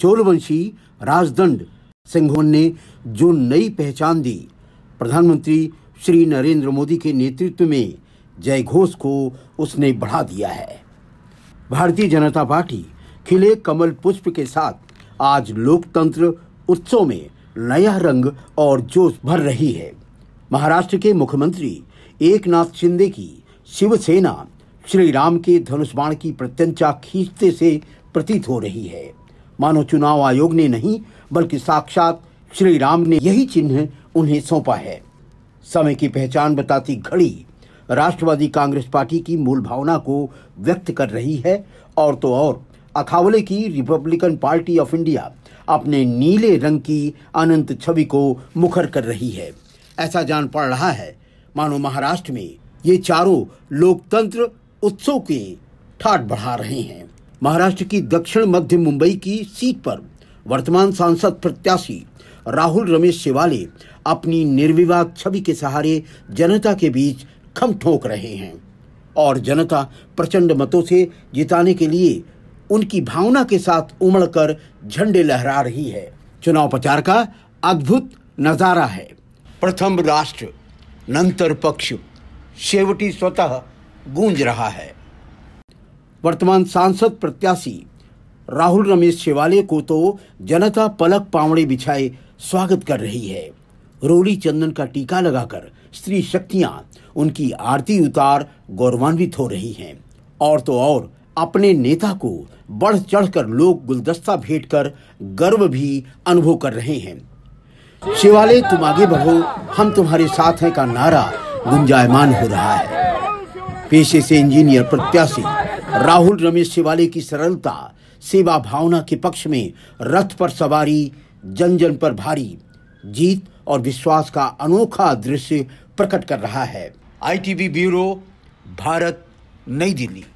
चोलवंशी राजदंड सिंघोन ने जो नई पहचान दी प्रधानमंत्री श्री नरेंद्र मोदी के नेतृत्व में जय घोष को उसने बढ़ा दिया है भारतीय जनता पार्टी खिले कमल पुष्प के साथ आज लोकतंत्र उत्सव में नया रंग और जोश भर रही है महाराष्ट्र के मुख्यमंत्री एकनाथ शिंदे की शिवसेना श्री राम के धनुष्बाण की प्रत्यंचा खींचते से प्रतीत हो रही है मानो चुनाव आयोग ने नहीं बल्कि साक्षात श्री राम ने यही चिन्ह उन्हें सौंपा है समय की पहचान बताती घड़ी राष्ट्रवादी कांग्रेस पार्टी की मूल भावना को व्यक्त कर रही है और तो और अखावले की रिपब्लिकन पार्टी ऑफ इंडिया अपने नीले रंग की अनंत छवि को मुखर कर रही है ऐसा जान पड़ रहा है मानो महाराष्ट्र में ये चारों लोकतंत्र उत्सव के ठाट बढ़ा रहे हैं महाराष्ट्र की दक्षिण मध्य मुंबई की सीट पर वर्तमान सांसद प्रत्याशी राहुल रमेश शिवाले अपनी निर्विवाद छवि के सहारे जनता के बीच खम ठोक रहे हैं और जनता प्रचंड मतों से जिताने के लिए उनकी भावना के साथ उमड़कर झंडे लहरा रही है चुनाव प्रचार का अद्भुत नजारा है प्रथम राष्ट्र नंतर पक्ष शेवटी स्वतः गूंज रहा है वर्तमान सांसद प्रत्याशी राहुल रमेश शेवाले को तो जनता पलक पावड़े बिछाए स्वागत कर रही है रोली चंदन का टीका लगाकर स्त्री शक्तियां उनकी आरती उतार गौरवान्वित हो रही हैं और तो और अपने नेता को बढ़ चढ़कर लोग गुलदस्ता भेंट कर गर्व भी अनुभव कर रहे हैं शिवालय तुम आगे बढ़ो हम तुम्हारे साथ हैं का नारा गुंजायमान हो रहा है पेशे से इंजीनियर प्रत्याशी राहुल रमेश शिवाले की सरलता सेवा भावना के पक्ष में रथ पर सवारी जन जन पर भारी जीत और विश्वास का अनोखा दृश्य प्रकट कर रहा है आईटीबी ब्यूरो भारत नई दिल्ली